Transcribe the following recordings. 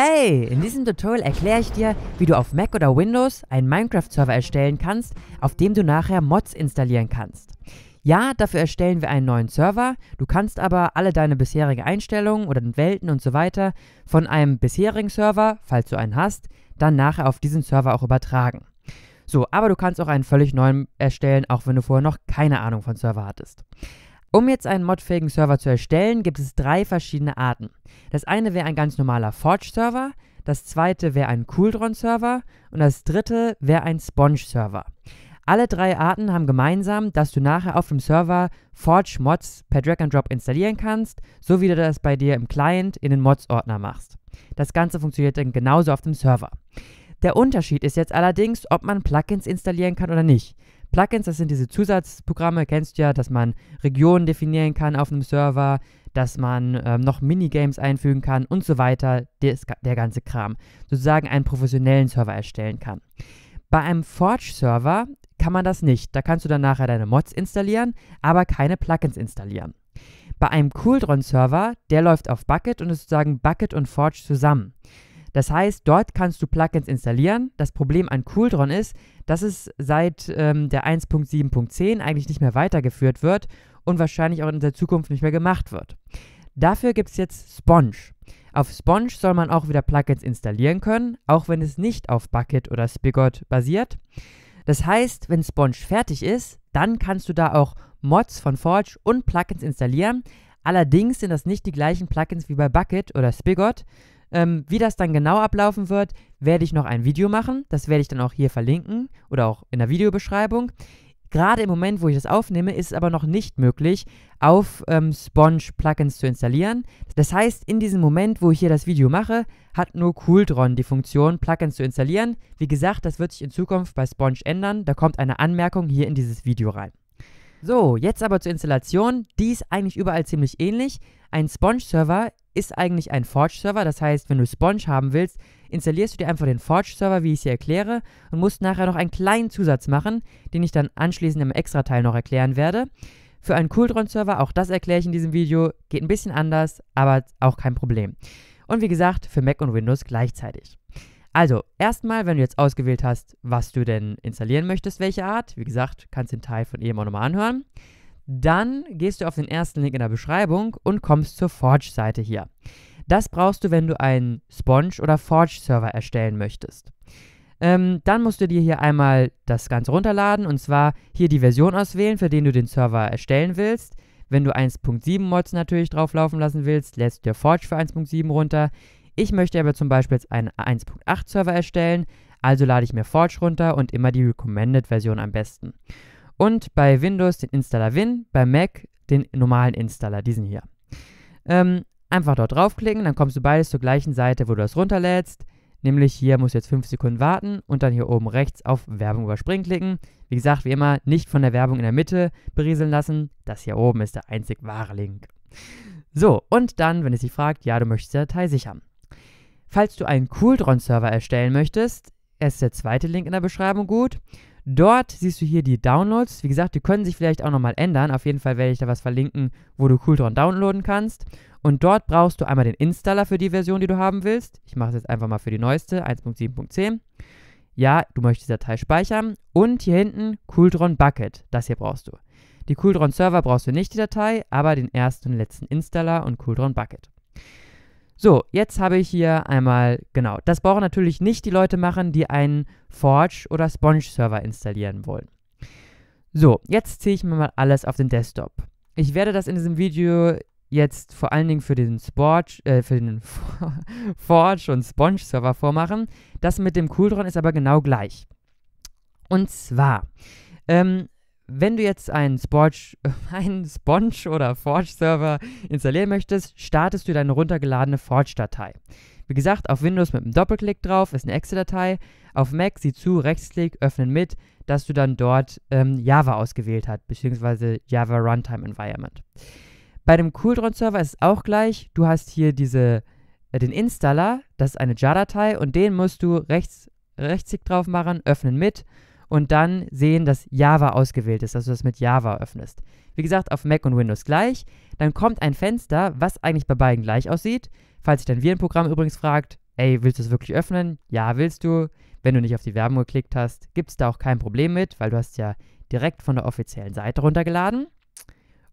Hey, in diesem Tutorial erkläre ich dir, wie du auf Mac oder Windows einen Minecraft-Server erstellen kannst, auf dem du nachher Mods installieren kannst. Ja, dafür erstellen wir einen neuen Server, du kannst aber alle deine bisherigen Einstellungen oder Welten und so weiter von einem bisherigen Server, falls du einen hast, dann nachher auf diesen Server auch übertragen. So, aber du kannst auch einen völlig neuen erstellen, auch wenn du vorher noch keine Ahnung von Server hattest. Um jetzt einen modfähigen Server zu erstellen, gibt es drei verschiedene Arten. Das eine wäre ein ganz normaler Forge-Server, das zweite wäre ein Cooldron-Server und das dritte wäre ein Sponge-Server. Alle drei Arten haben gemeinsam, dass du nachher auf dem Server Forge-Mods per Drag-and-Drop installieren kannst, so wie du das bei dir im Client in den Mods-Ordner machst. Das Ganze funktioniert dann genauso auf dem Server. Der Unterschied ist jetzt allerdings, ob man Plugins installieren kann oder nicht. Plugins, das sind diese Zusatzprogramme, kennst du ja, dass man Regionen definieren kann auf einem Server, dass man ähm, noch Minigames einfügen kann und so weiter, des, der ganze Kram. Sozusagen einen professionellen Server erstellen kann. Bei einem Forge-Server kann man das nicht. Da kannst du dann nachher deine Mods installieren, aber keine Plugins installieren. Bei einem Cooldron-Server, der läuft auf Bucket und ist sozusagen Bucket und Forge zusammen. Das heißt, dort kannst du Plugins installieren. Das Problem an Cooldron ist, dass es seit ähm, der 1.7.10 eigentlich nicht mehr weitergeführt wird und wahrscheinlich auch in der Zukunft nicht mehr gemacht wird. Dafür gibt es jetzt Sponge. Auf Sponge soll man auch wieder Plugins installieren können, auch wenn es nicht auf Bucket oder Spigot basiert. Das heißt, wenn Sponge fertig ist, dann kannst du da auch Mods von Forge und Plugins installieren. Allerdings sind das nicht die gleichen Plugins wie bei Bucket oder Spigot, ähm, wie das dann genau ablaufen wird, werde ich noch ein Video machen. Das werde ich dann auch hier verlinken oder auch in der Videobeschreibung. Gerade im Moment, wo ich das aufnehme, ist es aber noch nicht möglich, auf ähm, Sponge Plugins zu installieren. Das heißt, in diesem Moment, wo ich hier das Video mache, hat nur Cooltron die Funktion, Plugins zu installieren. Wie gesagt, das wird sich in Zukunft bei Sponge ändern. Da kommt eine Anmerkung hier in dieses Video rein. So, jetzt aber zur Installation. Die ist eigentlich überall ziemlich ähnlich. Ein Sponge-Server ist eigentlich ein Forge-Server. Das heißt, wenn du Sponge haben willst, installierst du dir einfach den Forge-Server, wie ich es hier erkläre, und musst nachher noch einen kleinen Zusatz machen, den ich dann anschließend im Extra-Teil noch erklären werde. Für einen Cooltron-Server, auch das erkläre ich in diesem Video, geht ein bisschen anders, aber auch kein Problem. Und wie gesagt, für Mac und Windows gleichzeitig. Also, erstmal, wenn du jetzt ausgewählt hast, was du denn installieren möchtest, welche Art, wie gesagt, kannst den Teil von eben auch nochmal anhören, dann gehst du auf den ersten Link in der Beschreibung und kommst zur Forge-Seite hier. Das brauchst du, wenn du einen Sponge- oder Forge-Server erstellen möchtest. Ähm, dann musst du dir hier einmal das Ganze runterladen und zwar hier die Version auswählen, für den du den Server erstellen willst. Wenn du 1.7 Mods natürlich drauflaufen lassen willst, lässt du dir Forge für 1.7 runter. Ich möchte aber zum Beispiel jetzt einen 1.8 Server erstellen, also lade ich mir Forge runter und immer die Recommended-Version am besten. Und bei Windows den Installer Win, bei Mac den normalen Installer, diesen hier. Ähm, einfach dort draufklicken, dann kommst du beides zur gleichen Seite, wo du das runterlädst. Nämlich hier musst du jetzt 5 Sekunden warten und dann hier oben rechts auf Werbung überspringen klicken. Wie gesagt, wie immer, nicht von der Werbung in der Mitte berieseln lassen. Das hier oben ist der einzig wahre Link. So, und dann, wenn es dich fragt, ja, du möchtest die Datei sichern. Falls du einen Cooltron-Server erstellen möchtest, ist der zweite Link in der Beschreibung gut. Dort siehst du hier die Downloads. Wie gesagt, die können sich vielleicht auch nochmal ändern. Auf jeden Fall werde ich da was verlinken, wo du Cooltron downloaden kannst. Und dort brauchst du einmal den Installer für die Version, die du haben willst. Ich mache es jetzt einfach mal für die neueste, 1.7.10. Ja, du möchtest die Datei speichern. Und hier hinten Cooltron Bucket. Das hier brauchst du. Die Cooltron Server brauchst du nicht die Datei, aber den ersten und letzten Installer und Cooltron Bucket. So, jetzt habe ich hier einmal, genau, das brauchen natürlich nicht die Leute machen, die einen Forge- oder Sponge-Server installieren wollen. So, jetzt ziehe ich mir mal alles auf den Desktop. Ich werde das in diesem Video jetzt vor allen Dingen für den, Sporge, äh, für den Forge- und Sponge-Server vormachen. Das mit dem Cooldron ist aber genau gleich. Und zwar, ähm, wenn du jetzt einen, Sporch, einen Sponge oder Forge-Server installieren möchtest, startest du deine runtergeladene Forge-Datei. Wie gesagt, auf Windows mit einem Doppelklick drauf ist eine Excel-Datei. Auf Mac sieh zu, Rechtsklick, öffnen mit, dass du dann dort ähm, Java ausgewählt hast, beziehungsweise Java Runtime Environment. Bei dem cooldron server ist es auch gleich. Du hast hier diese, äh, den Installer, das ist eine JAR-Datei und den musst du rechts, Rechtsklick drauf machen, öffnen mit und dann sehen, dass Java ausgewählt ist, dass du das mit Java öffnest. Wie gesagt, auf Mac und Windows gleich. Dann kommt ein Fenster, was eigentlich bei beiden gleich aussieht. Falls sich dein Virenprogramm übrigens fragt, ey, willst du es wirklich öffnen? Ja, willst du. Wenn du nicht auf die Werbung geklickt hast, gibt es da auch kein Problem mit, weil du hast ja direkt von der offiziellen Seite runtergeladen.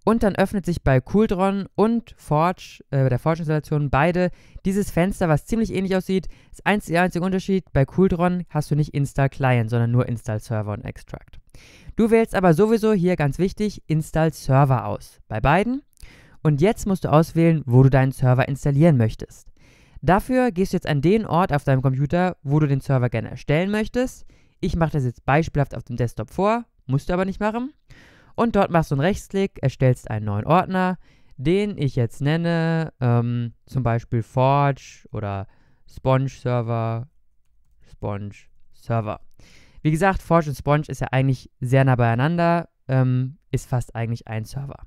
Und dann öffnet sich bei Cooldron und Forge, äh, der Forge-Installation, beide dieses Fenster, was ziemlich ähnlich aussieht. Das einzige, der einzige Unterschied, bei Cooldron hast du nicht Install-Client, sondern nur Install-Server und Extract. Du wählst aber sowieso hier ganz wichtig Install-Server aus, bei beiden. Und jetzt musst du auswählen, wo du deinen Server installieren möchtest. Dafür gehst du jetzt an den Ort auf deinem Computer, wo du den Server gerne erstellen möchtest. Ich mache das jetzt beispielhaft auf dem Desktop vor, musst du aber nicht machen. Und dort machst du einen Rechtsklick, erstellst einen neuen Ordner, den ich jetzt nenne, ähm, zum Beispiel Forge oder Sponge Server, Sponge Server. Wie gesagt, Forge und Sponge ist ja eigentlich sehr nah beieinander, ähm, ist fast eigentlich ein Server.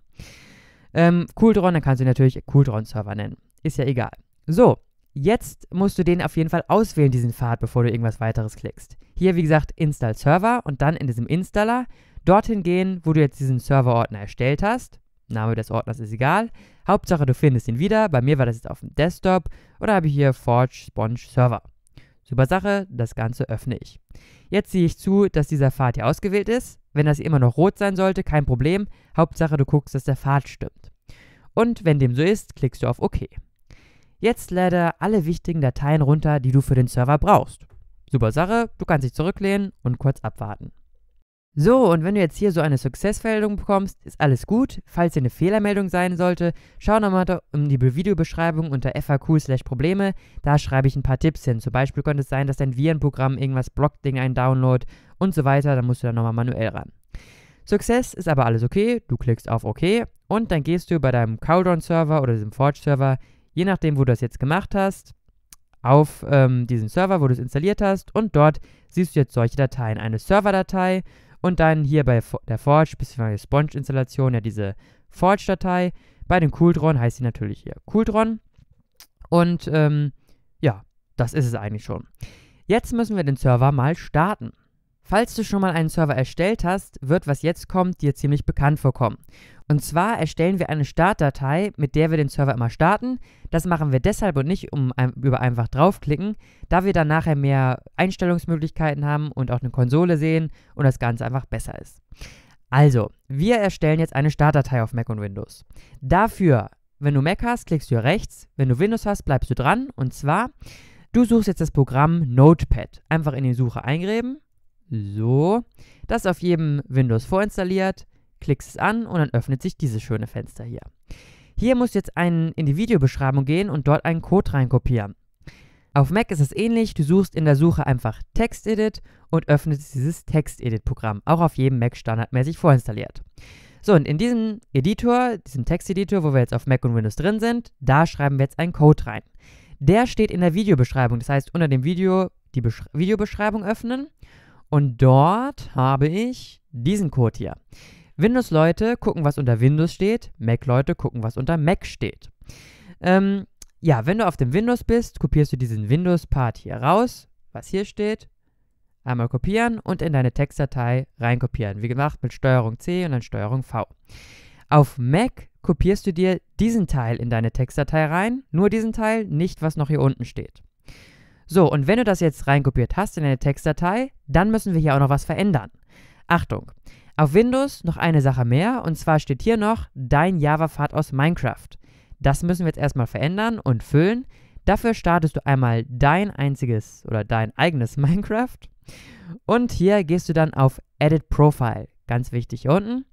Ähm, Cooltron, dann kannst du ihn natürlich Cooltron Server nennen. Ist ja egal. So, jetzt musst du den auf jeden Fall auswählen, diesen Pfad, bevor du irgendwas weiteres klickst. Hier, wie gesagt, Install Server und dann in diesem Installer dorthin gehen, wo du jetzt diesen Serverordner erstellt hast. Name des Ordners ist egal. Hauptsache, du findest ihn wieder. Bei mir war das jetzt auf dem Desktop. Oder habe ich hier Forge Sponge Server. Super Sache, das Ganze öffne ich. Jetzt sehe ich zu, dass dieser Pfad hier ausgewählt ist. Wenn das hier immer noch rot sein sollte, kein Problem. Hauptsache, du guckst, dass der Pfad stimmt. Und wenn dem so ist, klickst du auf OK. Jetzt lade alle wichtigen Dateien runter, die du für den Server brauchst. Super Sache, du kannst dich zurücklehnen und kurz abwarten. So, und wenn du jetzt hier so eine Success-Meldung bekommst, ist alles gut. Falls hier eine Fehlermeldung sein sollte, schau nochmal in die Videobeschreibung unter FAQ/Probleme. Da schreibe ich ein paar Tipps hin. Zum Beispiel könnte es sein, dass dein Virenprogramm irgendwas blockt, Ding einen Download und so weiter. Da musst du dann nochmal manuell ran. Success ist aber alles okay. Du klickst auf OK und dann gehst du bei deinem Cauldron-Server oder diesem Forge-Server, je nachdem, wo du das jetzt gemacht hast, auf ähm, diesen Server, wo du es installiert hast und dort siehst du jetzt solche Dateien. Eine server datei und dann hier bei der Forge, beziehungsweise Sponge-Installation, ja diese Forge-Datei. Bei den Cooltron heißt sie natürlich hier Cooltron. Und ähm, ja, das ist es eigentlich schon. Jetzt müssen wir den Server mal starten. Falls du schon mal einen Server erstellt hast, wird was jetzt kommt dir ziemlich bekannt vorkommen. Und zwar erstellen wir eine Startdatei, mit der wir den Server immer starten. Das machen wir deshalb und nicht um ein, über einfach draufklicken, da wir dann nachher mehr Einstellungsmöglichkeiten haben und auch eine Konsole sehen und das Ganze einfach besser ist. Also, wir erstellen jetzt eine Startdatei auf Mac und Windows. Dafür, wenn du Mac hast, klickst du hier rechts. Wenn du Windows hast, bleibst du dran. Und zwar, du suchst jetzt das Programm Notepad. Einfach in die Suche eingreben. So. Das ist auf jedem Windows vorinstalliert klickst es an und dann öffnet sich dieses schöne Fenster hier. Hier musst du jetzt einen, in die Videobeschreibung gehen und dort einen Code reinkopieren. Auf Mac ist es ähnlich, du suchst in der Suche einfach TextEdit und öffnest dieses TextEdit-Programm, auch auf jedem Mac standardmäßig vorinstalliert. So, und in diesem Editor, diesem Texteditor, wo wir jetzt auf Mac und Windows drin sind, da schreiben wir jetzt einen Code rein. Der steht in der Videobeschreibung, das heißt unter dem Video die Besch Videobeschreibung öffnen und dort habe ich diesen Code hier. Windows-Leute gucken, was unter Windows steht, Mac-Leute gucken, was unter Mac steht. Ähm, ja, wenn du auf dem Windows bist, kopierst du diesen Windows-Part hier raus, was hier steht, einmal kopieren und in deine Textdatei reinkopieren. Wie gemacht mit Steuerung C und dann Steuerung V. Auf Mac kopierst du dir diesen Teil in deine Textdatei rein, nur diesen Teil, nicht was noch hier unten steht. So, und wenn du das jetzt reinkopiert hast in deine Textdatei, dann müssen wir hier auch noch was verändern. Achtung, auf Windows noch eine Sache mehr und zwar steht hier noch dein Java-Pfad aus Minecraft. Das müssen wir jetzt erstmal verändern und füllen. Dafür startest du einmal dein einziges oder dein eigenes Minecraft und hier gehst du dann auf Edit Profile, ganz wichtig hier unten.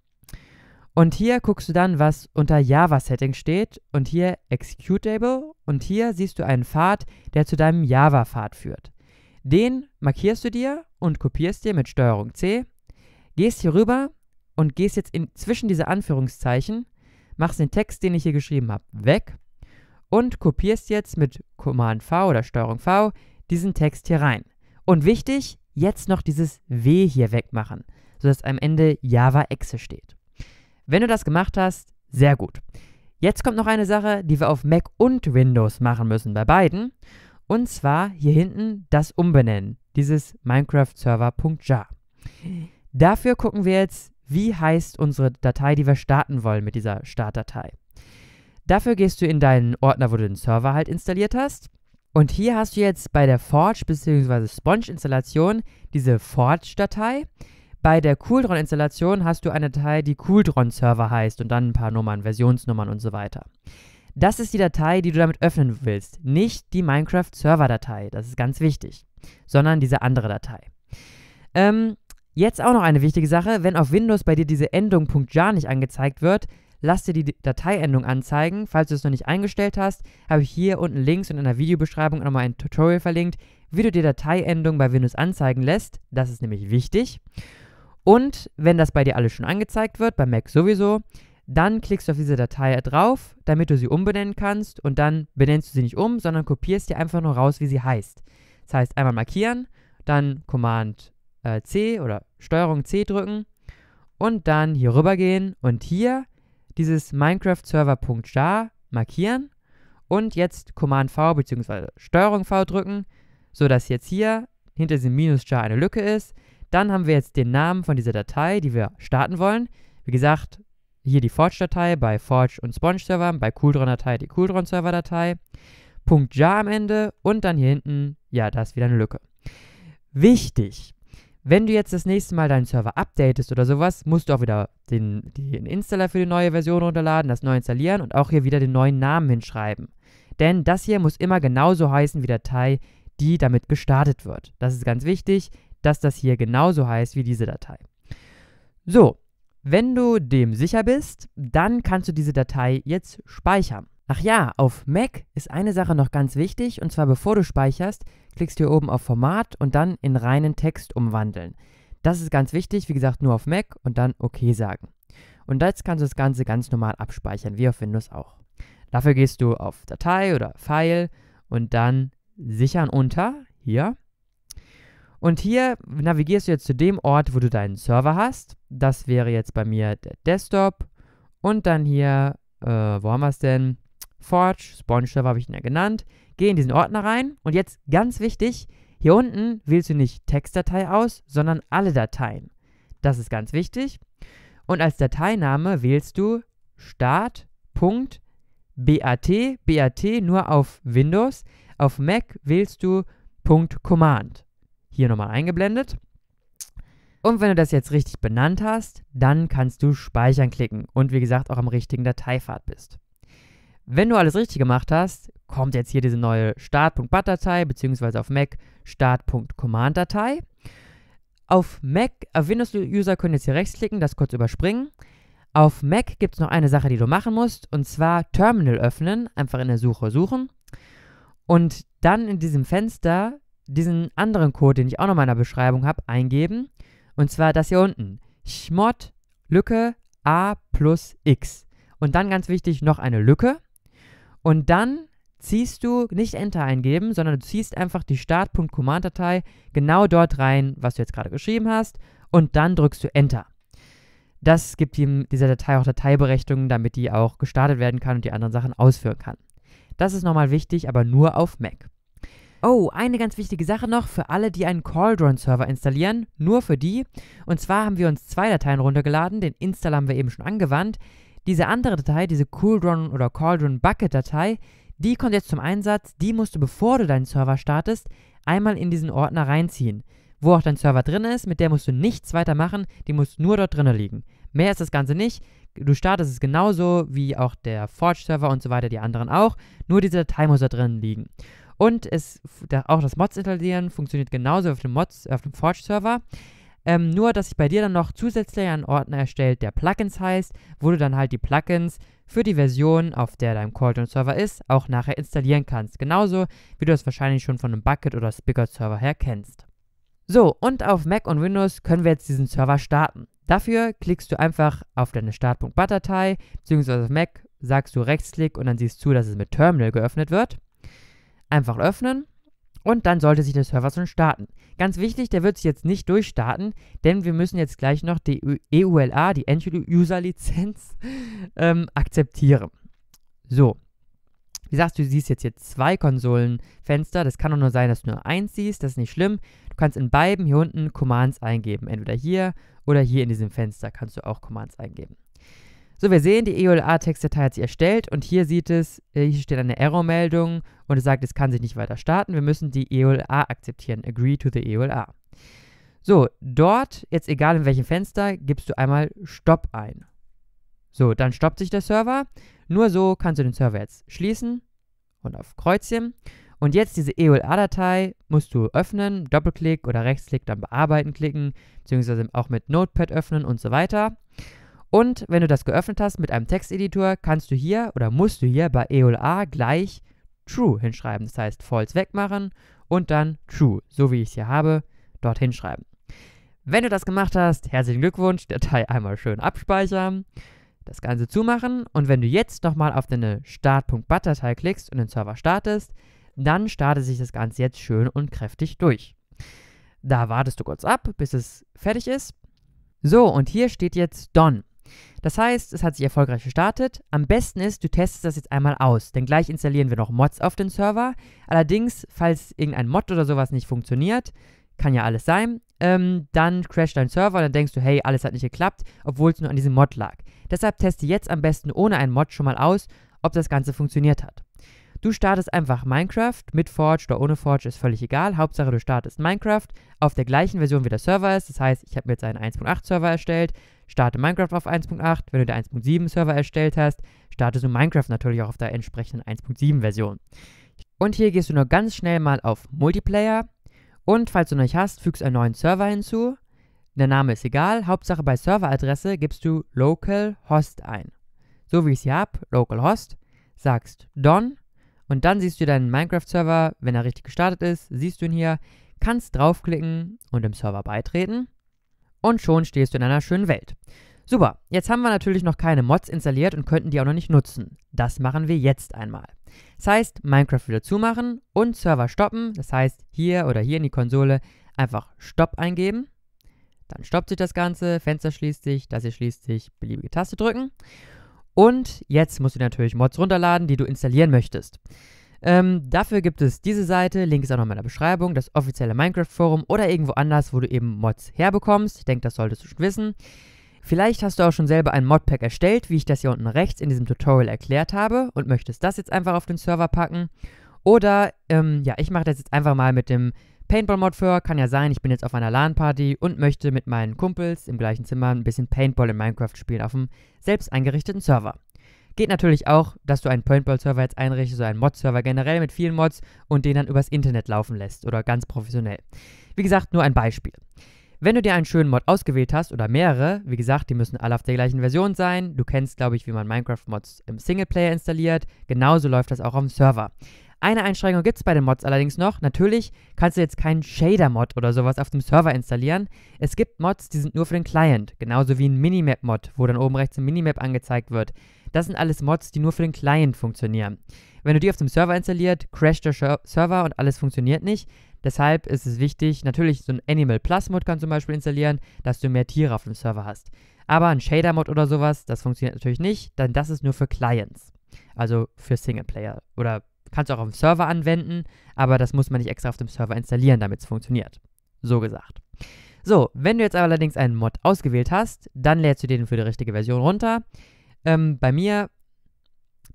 Und hier guckst du dann, was unter Java Settings steht und hier Executable und hier siehst du einen Pfad, der zu deinem Java Pfad führt. Den markierst du dir und kopierst dir mit Steuerung C Gehst hier rüber und gehst jetzt in, zwischen diese Anführungszeichen, machst den Text, den ich hier geschrieben habe, weg und kopierst jetzt mit Command V oder Steuerung V diesen Text hier rein. Und wichtig, jetzt noch dieses W hier wegmachen, sodass am Ende Java Exe steht. Wenn du das gemacht hast, sehr gut. Jetzt kommt noch eine Sache, die wir auf Mac und Windows machen müssen, bei beiden. Und zwar hier hinten das Umbenennen, dieses Minecraft-Server.jar. Dafür gucken wir jetzt, wie heißt unsere Datei, die wir starten wollen mit dieser Startdatei. Dafür gehst du in deinen Ordner, wo du den Server halt installiert hast. Und hier hast du jetzt bei der Forge bzw. Sponge-Installation diese Forge-Datei. Bei der Cooldron-Installation hast du eine Datei, die Cooldron-Server heißt und dann ein paar Nummern, Versionsnummern und so weiter. Das ist die Datei, die du damit öffnen willst, nicht die Minecraft-Server-Datei, das ist ganz wichtig, sondern diese andere Datei. Ähm, Jetzt auch noch eine wichtige Sache, wenn auf Windows bei dir diese Endung .jar nicht angezeigt wird, lass dir die Dateiendung anzeigen. Falls du es noch nicht eingestellt hast, habe ich hier unten links und in der Videobeschreibung nochmal ein Tutorial verlinkt, wie du dir Dateiendung bei Windows anzeigen lässt. Das ist nämlich wichtig. Und wenn das bei dir alles schon angezeigt wird, bei Mac sowieso, dann klickst du auf diese Datei drauf, damit du sie umbenennen kannst und dann benennst du sie nicht um, sondern kopierst dir einfach nur raus, wie sie heißt. Das heißt, einmal markieren, dann Command äh, C oder Steuerung C drücken und dann hier rüber gehen und hier dieses Minecraft-Server.jar markieren und jetzt Command V bzw. Steuerung V drücken, sodass jetzt hier hinter diesem Minus-Jar eine Lücke ist. Dann haben wir jetzt den Namen von dieser Datei, die wir starten wollen. Wie gesagt, hier die Forge-Datei bei Forge und Sponge-Servern, bei Cooldron-Datei die Cooldron-Server-Datei. Punkt .jar am Ende und dann hier hinten, ja, da ist wieder eine Lücke. Wichtig, wenn du jetzt das nächste Mal deinen Server updatest oder sowas, musst du auch wieder den, den Installer für die neue Version runterladen, das neu installieren und auch hier wieder den neuen Namen hinschreiben. Denn das hier muss immer genauso heißen wie die Datei, die damit gestartet wird. Das ist ganz wichtig, dass das hier genauso heißt wie diese Datei. So, wenn du dem sicher bist, dann kannst du diese Datei jetzt speichern. Ach ja, auf Mac ist eine Sache noch ganz wichtig, und zwar bevor du speicherst, klickst du hier oben auf Format und dann in reinen Text umwandeln. Das ist ganz wichtig, wie gesagt, nur auf Mac und dann OK sagen. Und jetzt kannst du das Ganze ganz normal abspeichern, wie auf Windows auch. Dafür gehst du auf Datei oder File und dann Sichern unter, hier. Und hier navigierst du jetzt zu dem Ort, wo du deinen Server hast. Das wäre jetzt bei mir der Desktop. Und dann hier, äh, wo haben wir es denn? Forge, Sponge Server habe ich ihn ja genannt. Geh in diesen Ordner rein und jetzt ganz wichtig, hier unten wählst du nicht Textdatei aus, sondern alle Dateien. Das ist ganz wichtig. Und als Dateiname wählst du start.bat, bat nur auf Windows. Auf Mac wählst du .command. Hier nochmal eingeblendet. Und wenn du das jetzt richtig benannt hast, dann kannst du Speichern klicken und wie gesagt auch am richtigen Dateipfad bist. Wenn du alles richtig gemacht hast, kommt jetzt hier diese neue Start.bat-Datei beziehungsweise auf Mac Start.command-Datei. Auf Mac, auf äh, Windows-User können jetzt hier rechtsklicken, das kurz überspringen. Auf Mac gibt es noch eine Sache, die du machen musst, und zwar Terminal öffnen, einfach in der Suche suchen. Und dann in diesem Fenster diesen anderen Code, den ich auch noch in meiner Beschreibung habe, eingeben. Und zwar das hier unten. Schmott Lücke A plus X. Und dann ganz wichtig noch eine Lücke und dann ziehst du nicht Enter eingeben, sondern du ziehst einfach die Start.command-Datei genau dort rein, was du jetzt gerade geschrieben hast, und dann drückst du Enter. Das gibt ihm dieser Datei auch Dateiberechtigungen, damit die auch gestartet werden kann und die anderen Sachen ausführen kann. Das ist nochmal wichtig, aber nur auf Mac. Oh, eine ganz wichtige Sache noch für alle, die einen Cauldron-Server installieren, nur für die. Und zwar haben wir uns zwei Dateien runtergeladen, den Install haben wir eben schon angewandt. Diese andere Datei, diese Cauldron oder Cauldron Bucket Datei, die kommt jetzt zum Einsatz, die musst du, bevor du deinen Server startest, einmal in diesen Ordner reinziehen. Wo auch dein Server drin ist, mit der musst du nichts weiter machen, die muss nur dort drin liegen. Mehr ist das Ganze nicht. Du startest es genauso wie auch der Forge-Server und so weiter, die anderen auch. Nur diese Datei muss da drin liegen. Und es, auch das Mods installieren funktioniert genauso auf dem, Mods, auf dem Forge-Server. Ähm, nur, dass sich bei dir dann noch zusätzlich ein Ordner erstellt, der Plugins heißt, wo du dann halt die Plugins für die Version, auf der dein Call-Tune-Server ist, auch nachher installieren kannst. Genauso, wie du das wahrscheinlich schon von einem Bucket- oder Spigot-Server her kennst. So, und auf Mac und Windows können wir jetzt diesen Server starten. Dafür klickst du einfach auf deine Start.bat-Datei, beziehungsweise auf Mac sagst du Rechtsklick und dann siehst du, dass es mit Terminal geöffnet wird. Einfach öffnen. Und dann sollte sich der Server schon starten. Ganz wichtig, der wird sich jetzt nicht durchstarten, denn wir müssen jetzt gleich noch die EULA, die End-User-Lizenz, ähm, akzeptieren. So. Wie sagst du, du siehst jetzt hier zwei Konsolenfenster. Das kann doch nur sein, dass du nur eins siehst. Das ist nicht schlimm. Du kannst in beiden hier unten Commands eingeben. Entweder hier oder hier in diesem Fenster kannst du auch Commands eingeben. So, wir sehen, die EOLA-Textdatei hat sich erstellt und hier sieht es, äh, hier steht eine Error-Meldung und es sagt, es kann sich nicht weiter starten, wir müssen die EOLA akzeptieren, agree to the EOLA. So, dort, jetzt egal in welchem Fenster, gibst du einmal Stopp ein. So, dann stoppt sich der Server. Nur so kannst du den Server jetzt schließen und auf Kreuzchen. Und jetzt diese EOLA-Datei musst du öffnen, Doppelklick oder Rechtsklick, dann bearbeiten klicken, beziehungsweise auch mit Notepad öffnen und so weiter. Und wenn du das geöffnet hast mit einem Texteditor, kannst du hier oder musst du hier bei EOLA gleich True hinschreiben. Das heißt, false wegmachen und dann True, so wie ich es hier habe, dort hinschreiben. Wenn du das gemacht hast, herzlichen Glückwunsch, Datei einmal schön abspeichern, das Ganze zumachen und wenn du jetzt nochmal auf deine Start.bat-Datei klickst und den Server startest, dann startet sich das Ganze jetzt schön und kräftig durch. Da wartest du kurz ab, bis es fertig ist. So, und hier steht jetzt Done. Das heißt, es hat sich erfolgreich gestartet. Am besten ist, du testest das jetzt einmal aus, denn gleich installieren wir noch Mods auf den Server. Allerdings, falls irgendein Mod oder sowas nicht funktioniert, kann ja alles sein, ähm, dann crasht dein Server und dann denkst du, hey, alles hat nicht geklappt, obwohl es nur an diesem Mod lag. Deshalb teste jetzt am besten ohne einen Mod schon mal aus, ob das Ganze funktioniert hat. Du startest einfach Minecraft, mit Forge oder ohne Forge ist völlig egal. Hauptsache du startest Minecraft auf der gleichen Version wie der Server ist. Das heißt, ich habe mir jetzt einen 1.8 Server erstellt, Starte Minecraft auf 1.8. Wenn du der 1.7 Server erstellt hast, startest du Minecraft natürlich auch auf der entsprechenden 1.7 Version. Und hier gehst du nur ganz schnell mal auf Multiplayer. Und falls du noch nicht hast, fügst einen neuen Server hinzu. Der Name ist egal. Hauptsache bei Serveradresse gibst du localhost ein. So wie ich es hier habe, localhost. Sagst don. Und dann siehst du deinen Minecraft-Server, wenn er richtig gestartet ist, siehst du ihn hier, kannst draufklicken und dem Server beitreten. Und schon stehst du in einer schönen Welt. Super, jetzt haben wir natürlich noch keine Mods installiert und könnten die auch noch nicht nutzen. Das machen wir jetzt einmal. Das heißt, Minecraft wieder zumachen und Server stoppen. Das heißt, hier oder hier in die Konsole einfach Stopp eingeben. Dann stoppt sich das Ganze, Fenster schließt sich, das hier schließt sich, beliebige Taste drücken. Und jetzt musst du natürlich Mods runterladen, die du installieren möchtest. Ähm, dafür gibt es diese Seite, Link ist auch noch in meiner Beschreibung, das offizielle Minecraft-Forum oder irgendwo anders, wo du eben Mods herbekommst. Ich denke, das solltest du schon wissen. Vielleicht hast du auch schon selber ein Modpack erstellt, wie ich das hier unten rechts in diesem Tutorial erklärt habe und möchtest das jetzt einfach auf den Server packen. Oder, ähm, ja, ich mache das jetzt einfach mal mit dem Paintball-Mod für. Kann ja sein, ich bin jetzt auf einer LAN-Party und möchte mit meinen Kumpels im gleichen Zimmer ein bisschen Paintball in Minecraft spielen auf einem selbst eingerichteten Server. Geht natürlich auch, dass du einen Paintball-Server jetzt einrichtest so einen Mod-Server generell mit vielen Mods und den dann übers Internet laufen lässt oder ganz professionell. Wie gesagt, nur ein Beispiel. Wenn du dir einen schönen Mod ausgewählt hast oder mehrere, wie gesagt, die müssen alle auf der gleichen Version sein. Du kennst, glaube ich, wie man Minecraft-Mods im Singleplayer installiert. Genauso läuft das auch auf dem Server. Eine Einschränkung gibt es bei den Mods allerdings noch. Natürlich kannst du jetzt keinen Shader-Mod oder sowas auf dem Server installieren. Es gibt Mods, die sind nur für den Client, genauso wie ein Minimap-Mod, wo dann oben rechts ein Minimap angezeigt wird. Das sind alles Mods, die nur für den Client funktionieren. Wenn du die auf dem Server installiert, crasht der Server und alles funktioniert nicht. Deshalb ist es wichtig, natürlich so ein Animal Plus Mod kann zum Beispiel installieren, dass du mehr Tiere auf dem Server hast. Aber ein Shader Mod oder sowas, das funktioniert natürlich nicht, denn das ist nur für Clients. Also für Singleplayer. Oder kannst du auch auf dem Server anwenden, aber das muss man nicht extra auf dem Server installieren, damit es funktioniert. So gesagt. So, wenn du jetzt allerdings einen Mod ausgewählt hast, dann lädst du den für die richtige Version runter. Ähm, bei mir,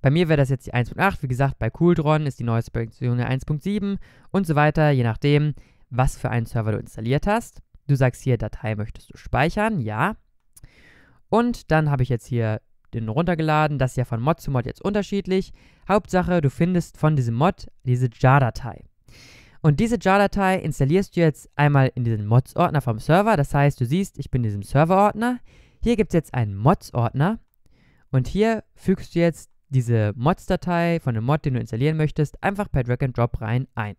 bei mir wäre das jetzt die 1.8. Wie gesagt, bei Cooldron ist die neueste Version der 1.7 und so weiter, je nachdem, was für einen Server du installiert hast. Du sagst hier, Datei möchtest du speichern, ja. Und dann habe ich jetzt hier den runtergeladen. Das ist ja von Mod zu Mod jetzt unterschiedlich. Hauptsache, du findest von diesem Mod diese JAR-Datei. Und diese JAR-Datei installierst du jetzt einmal in diesen Mods-Ordner vom Server. Das heißt, du siehst, ich bin in diesem Server-Ordner. Hier gibt es jetzt einen Mods-Ordner. Und hier fügst du jetzt diese Mods-Datei von dem Mod, den du installieren möchtest, einfach per Drag and Drop rein ein.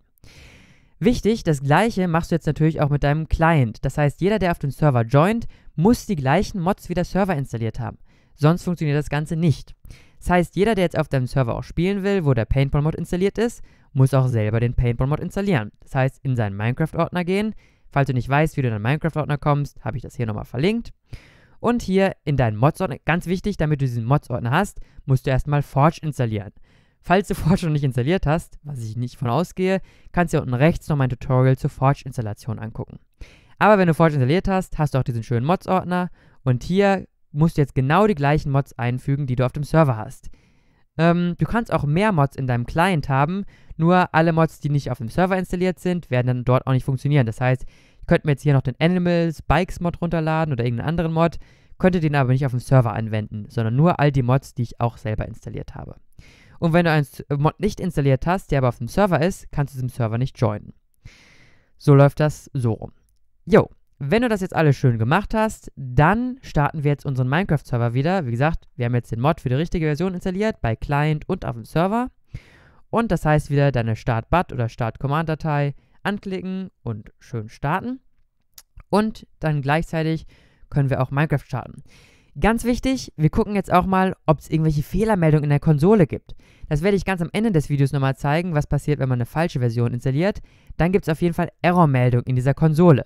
Wichtig, das gleiche machst du jetzt natürlich auch mit deinem Client. Das heißt, jeder, der auf den Server joint, muss die gleichen Mods wie der Server installiert haben. Sonst funktioniert das Ganze nicht. Das heißt, jeder, der jetzt auf deinem Server auch spielen will, wo der Paintball-Mod installiert ist, muss auch selber den Paintball-Mod installieren. Das heißt, in seinen Minecraft-Ordner gehen. Falls du nicht weißt, wie du in den Minecraft-Ordner kommst, habe ich das hier nochmal verlinkt. Und hier in deinen Mods-Ordner, ganz wichtig, damit du diesen Mods-Ordner hast, musst du erstmal Forge installieren. Falls du Forge noch nicht installiert hast, was ich nicht von ausgehe, kannst du hier unten rechts noch mein Tutorial zur Forge-Installation angucken. Aber wenn du Forge installiert hast, hast du auch diesen schönen Mods-Ordner und hier musst du jetzt genau die gleichen Mods einfügen, die du auf dem Server hast. Ähm, du kannst auch mehr Mods in deinem Client haben, nur alle Mods, die nicht auf dem Server installiert sind, werden dann dort auch nicht funktionieren. Das heißt, ich könnte mir jetzt hier noch den Animals Bikes Mod runterladen oder irgendeinen anderen Mod, könnte den aber nicht auf dem Server anwenden, sondern nur all die Mods, die ich auch selber installiert habe. Und wenn du einen Mod nicht installiert hast, der aber auf dem Server ist, kannst du diesem Server nicht joinen. So läuft das so rum. Jo, wenn du das jetzt alles schön gemacht hast, dann starten wir jetzt unseren Minecraft-Server wieder. Wie gesagt, wir haben jetzt den Mod für die richtige Version installiert, bei Client und auf dem Server. Und das heißt wieder deine Start-Bat oder Start-Command-Datei anklicken und schön starten. Und dann gleichzeitig können wir auch Minecraft starten. Ganz wichtig, wir gucken jetzt auch mal, ob es irgendwelche Fehlermeldungen in der Konsole gibt. Das werde ich ganz am Ende des Videos nochmal zeigen, was passiert, wenn man eine falsche Version installiert. Dann gibt es auf jeden Fall Errormeldungen in dieser Konsole.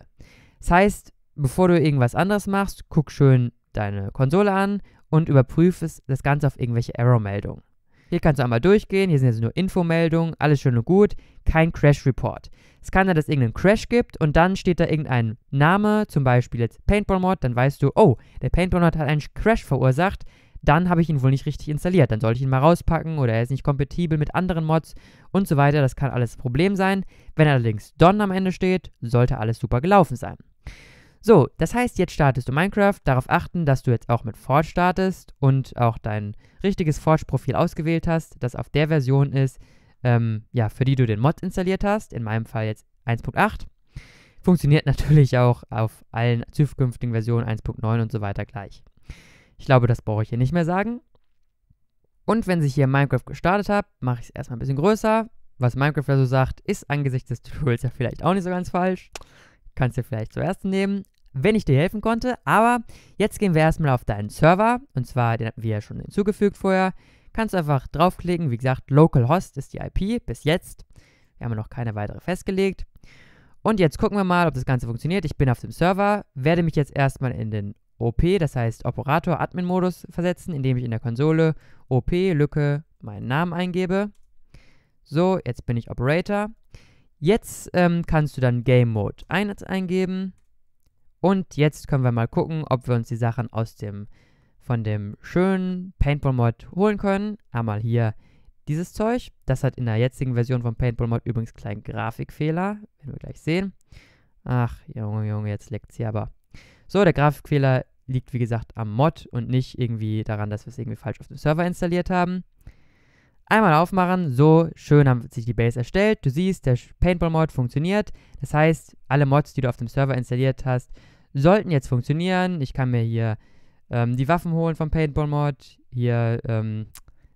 Das heißt, bevor du irgendwas anderes machst, guck schön deine Konsole an und überprüfe das Ganze auf irgendwelche Errormeldungen. Hier kannst du einmal durchgehen, hier sind jetzt nur Infomeldungen, alles schön und gut, kein Crash Report. Es kann sein, dass es irgendeinen Crash gibt und dann steht da irgendein Name, zum Beispiel jetzt Paintball Mod, dann weißt du, oh, der Paintball Mod hat einen Crash verursacht, dann habe ich ihn wohl nicht richtig installiert, dann sollte ich ihn mal rauspacken oder er ist nicht kompatibel mit anderen Mods und so weiter, das kann alles ein Problem sein. Wenn allerdings Don am Ende steht, sollte alles super gelaufen sein. So, das heißt, jetzt startest du Minecraft, darauf achten, dass du jetzt auch mit Forge startest und auch dein richtiges Forge-Profil ausgewählt hast, das auf der Version ist, ähm, ja, für die du den Mod installiert hast, in meinem Fall jetzt 1.8. Funktioniert natürlich auch auf allen zukünftigen Versionen 1.9 und so weiter gleich. Ich glaube, das brauche ich hier nicht mehr sagen. Und wenn ich hier Minecraft gestartet habe, mache ich es erstmal ein bisschen größer. Was Minecraft so sagt, ist angesichts des Tutorials ja vielleicht auch nicht so ganz falsch. Kannst du vielleicht zuerst nehmen wenn ich dir helfen konnte. Aber jetzt gehen wir erstmal auf deinen Server. Und zwar, den hatten wir ja schon hinzugefügt vorher. Kannst einfach draufklicken. Wie gesagt, localhost ist die IP bis jetzt. Wir haben noch keine weitere festgelegt. Und jetzt gucken wir mal, ob das Ganze funktioniert. Ich bin auf dem Server, werde mich jetzt erstmal in den OP, das heißt Operator Admin Modus versetzen, indem ich in der Konsole OP Lücke meinen Namen eingebe. So, jetzt bin ich Operator. Jetzt ähm, kannst du dann Game Mode 1 eingeben. Und jetzt können wir mal gucken, ob wir uns die Sachen aus dem von dem schönen Paintball-Mod holen können. Einmal hier dieses Zeug. Das hat in der jetzigen Version von Paintball-Mod übrigens kleinen Grafikfehler. Werden wir gleich sehen. Ach, Junge, Junge, jetzt leckt's hier aber. So, der Grafikfehler liegt wie gesagt am Mod und nicht irgendwie daran, dass wir es irgendwie falsch auf dem Server installiert haben. Einmal aufmachen, so schön haben sich die Base erstellt. Du siehst, der Paintball-Mod funktioniert. Das heißt, alle Mods, die du auf dem Server installiert hast, sollten jetzt funktionieren. Ich kann mir hier ähm, die Waffen holen vom Paintball-Mod, hier ähm,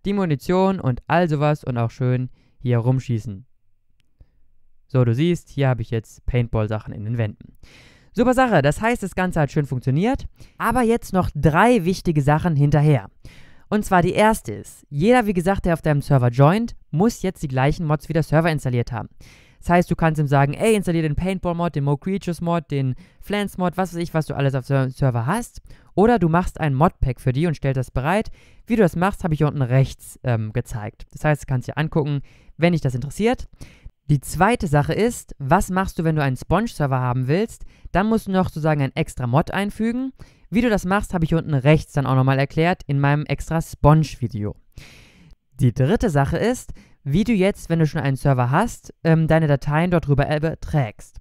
die Munition und all sowas und auch schön hier rumschießen. So, du siehst, hier habe ich jetzt Paintball-Sachen in den Wänden. Super Sache, das heißt, das Ganze hat schön funktioniert. Aber jetzt noch drei wichtige Sachen hinterher. Und zwar die erste ist, jeder, wie gesagt, der auf deinem Server joint, muss jetzt die gleichen Mods wie der Server installiert haben. Das heißt, du kannst ihm sagen, ey, installier den Paintball-Mod, den Mo-Creatures-Mod, den Flans-Mod, was weiß ich, was du alles auf dem Server hast. Oder du machst ein Modpack für die und stellst das bereit. Wie du das machst, habe ich hier unten rechts ähm, gezeigt. Das heißt, du kannst dir angucken, wenn dich das interessiert. Die zweite Sache ist, was machst du, wenn du einen Sponge-Server haben willst? Dann musst du noch sozusagen einen extra Mod einfügen. Wie du das machst, habe ich hier unten rechts dann auch nochmal erklärt in meinem extra Sponge-Video. Die dritte Sache ist, wie du jetzt, wenn du schon einen Server hast, ähm, deine Dateien dort rüber überträgst.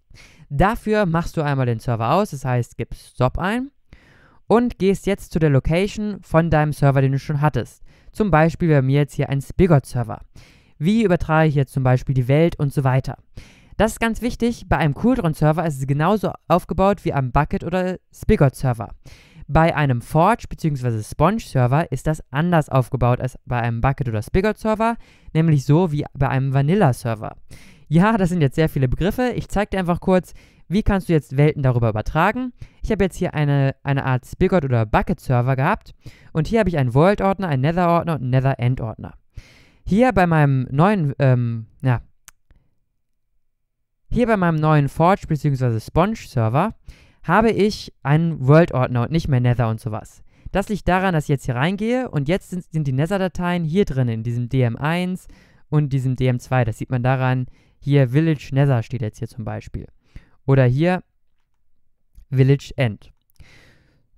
Dafür machst du einmal den Server aus, das heißt, gibst Stop ein und gehst jetzt zu der Location von deinem Server, den du schon hattest. Zum Beispiel bei mir jetzt hier ein Spigot-Server. Wie übertrage ich jetzt zum Beispiel die Welt und so weiter? Das ist ganz wichtig, bei einem Cooldown-Server ist es genauso aufgebaut wie am Bucket- oder Spigot-Server. Bei einem Forge bzw. Sponge-Server ist das anders aufgebaut als bei einem Bucket- oder Spigot-Server, nämlich so wie bei einem Vanilla-Server. Ja, das sind jetzt sehr viele Begriffe. Ich zeige dir einfach kurz, wie kannst du jetzt Welten darüber übertragen? Ich habe jetzt hier eine, eine Art Spigot- oder Bucket-Server gehabt und hier habe ich einen World-Ordner, einen Nether-Ordner und einen Nether-End-Ordner. Hier bei meinem neuen, ähm, ja, hier bei meinem neuen Forge bzw. Sponge-Server habe ich einen World-Ordner und nicht mehr Nether und sowas. Das liegt daran, dass ich jetzt hier reingehe und jetzt sind, sind die Nether-Dateien hier drin in diesem DM1 und diesem DM2. Das sieht man daran, hier Village Nether steht jetzt hier zum Beispiel. Oder hier Village End.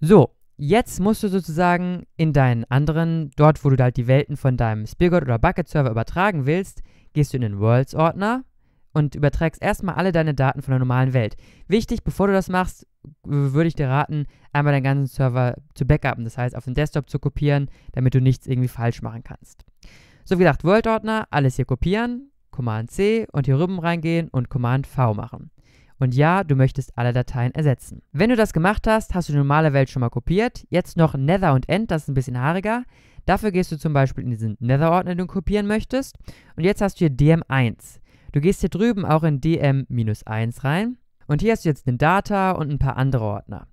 So, jetzt musst du sozusagen in deinen anderen, dort wo du halt die Welten von deinem Speargod oder Bucket Server übertragen willst, gehst du in den Worlds Ordner und überträgst erstmal alle deine Daten von der normalen Welt. Wichtig, bevor du das machst, würde ich dir raten, einmal deinen ganzen Server zu backuppen, das heißt auf den Desktop zu kopieren, damit du nichts irgendwie falsch machen kannst. So wie gesagt, World-Ordner, alles hier kopieren, Command C und hier rüben reingehen und Command V machen. Und ja, du möchtest alle Dateien ersetzen. Wenn du das gemacht hast, hast du die normale Welt schon mal kopiert. Jetzt noch Nether und End, das ist ein bisschen haariger. Dafür gehst du zum Beispiel in diesen Nether-Ordner, den du kopieren möchtest. Und jetzt hast du hier DM1. Du gehst hier drüben auch in DM-1 rein und hier hast du jetzt den Data und ein paar andere Ordner.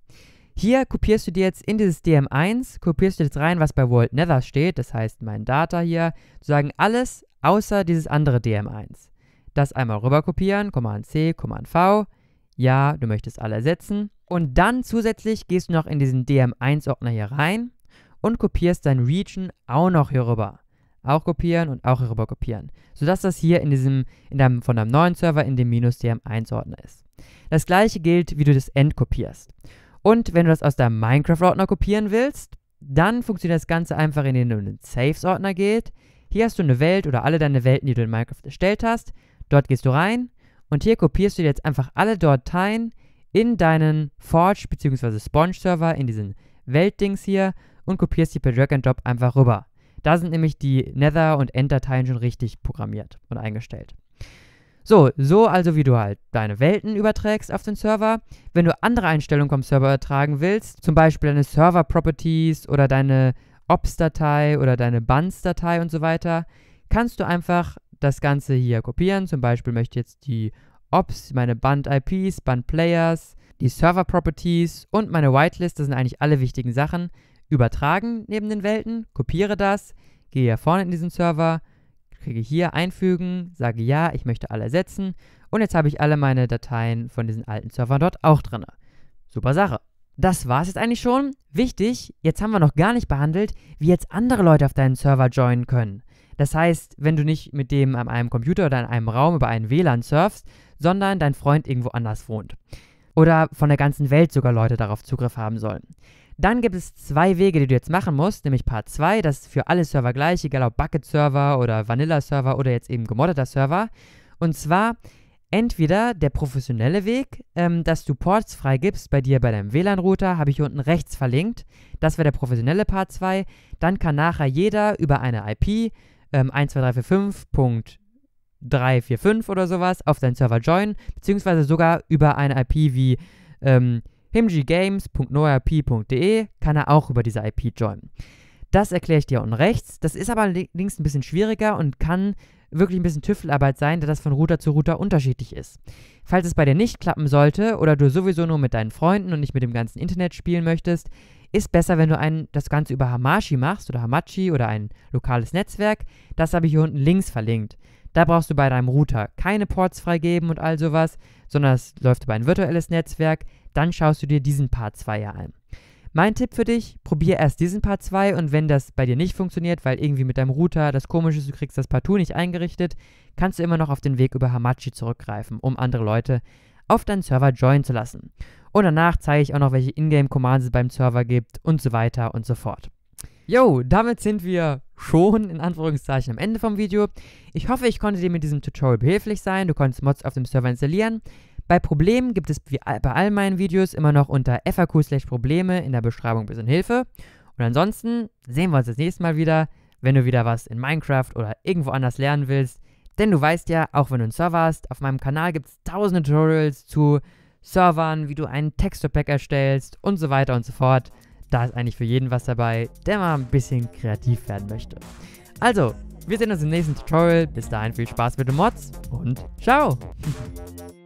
Hier kopierst du dir jetzt in dieses DM1, kopierst du jetzt rein, was bei World Nether steht, das heißt mein Data hier, sozusagen alles außer dieses andere DM1. Das einmal rüber kopieren, Command C, Command V, ja, du möchtest alle ersetzen. Und dann zusätzlich gehst du noch in diesen DM1-Ordner hier rein und kopierst dein Region auch noch hier rüber auch kopieren und auch rüber kopieren, sodass das hier in diesem, in deinem, von deinem neuen Server in dem minus -dm1-Ordner ist. Das gleiche gilt, wie du das End kopierst. Und wenn du das aus deinem Minecraft-Ordner kopieren willst, dann funktioniert das Ganze einfach, indem du in den Saves-Ordner gehst. Hier hast du eine Welt oder alle deine Welten, die du in Minecraft erstellt hast. Dort gehst du rein und hier kopierst du jetzt einfach alle Dateien in deinen Forge bzw. Sponge-Server, in diesen Weltdings hier und kopierst die per Drag and Drop einfach rüber. Da sind nämlich die Nether- und End-Dateien schon richtig programmiert und eingestellt. So, so also wie du halt deine Welten überträgst auf den Server. Wenn du andere Einstellungen vom Server übertragen willst, zum Beispiel deine Server-Properties oder deine Ops-Datei oder deine Buns-Datei und so weiter, kannst du einfach das Ganze hier kopieren. Zum Beispiel möchte ich jetzt die Ops, meine Band-IPs, Band-Players, die Server-Properties und meine Whitelist, das sind eigentlich alle wichtigen Sachen, übertragen neben den Welten, kopiere das, gehe hier vorne in diesen Server, kriege hier einfügen, sage ja, ich möchte alle ersetzen und jetzt habe ich alle meine Dateien von diesen alten Servern dort auch drin. Super Sache. Das war es jetzt eigentlich schon. Wichtig, jetzt haben wir noch gar nicht behandelt, wie jetzt andere Leute auf deinen Server joinen können. Das heißt, wenn du nicht mit dem an einem Computer oder in einem Raum über einen WLAN surfst, sondern dein Freund irgendwo anders wohnt. Oder von der ganzen Welt sogar Leute darauf Zugriff haben sollen. Dann gibt es zwei Wege, die du jetzt machen musst, nämlich Part 2, das ist für alle Server gleich, egal ob Bucket-Server oder Vanilla-Server oder jetzt eben gemoddeter Server. Und zwar entweder der professionelle Weg, ähm, dass du Ports freigibst bei dir bei deinem WLAN-Router, habe ich hier unten rechts verlinkt. Das wäre der professionelle Part 2. Dann kann nachher jeder über eine IP ähm, 12345.345 oder sowas auf deinen Server joinen, beziehungsweise sogar über eine IP wie ähm, himggames.noip.de kann er auch über diese IP joinen. Das erkläre ich dir unten rechts. Das ist aber links ein bisschen schwieriger und kann wirklich ein bisschen Tüftelarbeit sein, da das von Router zu Router unterschiedlich ist. Falls es bei dir nicht klappen sollte oder du sowieso nur mit deinen Freunden und nicht mit dem ganzen Internet spielen möchtest, ist besser, wenn du einen, das Ganze über Hamashi machst oder Hamachi oder ein lokales Netzwerk. Das habe ich hier unten links verlinkt. Da brauchst du bei deinem Router keine Ports freigeben und all sowas, sondern es läuft über ein virtuelles Netzwerk dann schaust du dir diesen Part 2 ja an. Mein Tipp für dich, probier erst diesen Part 2 und wenn das bei dir nicht funktioniert, weil irgendwie mit deinem Router das komische ist, du kriegst das partout nicht eingerichtet, kannst du immer noch auf den Weg über Hamachi zurückgreifen, um andere Leute auf deinen Server joinen zu lassen. Und danach zeige ich auch noch, welche Ingame-Commands es beim Server gibt und so weiter und so fort. Yo, damit sind wir schon in Anführungszeichen am Ende vom Video. Ich hoffe, ich konnte dir mit diesem Tutorial behilflich sein. Du konntest Mods auf dem Server installieren, bei Problemen gibt es wie bei all meinen Videos immer noch unter faq/probleme in der Beschreibung ein bisschen Hilfe. Und ansonsten sehen wir uns das nächste Mal wieder, wenn du wieder was in Minecraft oder irgendwo anders lernen willst. Denn du weißt ja, auch wenn du einen Server hast, auf meinem Kanal gibt es tausende Tutorials zu Servern, wie du einen Texture-Pack erstellst und so weiter und so fort. Da ist eigentlich für jeden was dabei, der mal ein bisschen kreativ werden möchte. Also, wir sehen uns im nächsten Tutorial. Bis dahin viel Spaß mit den Mods und ciao!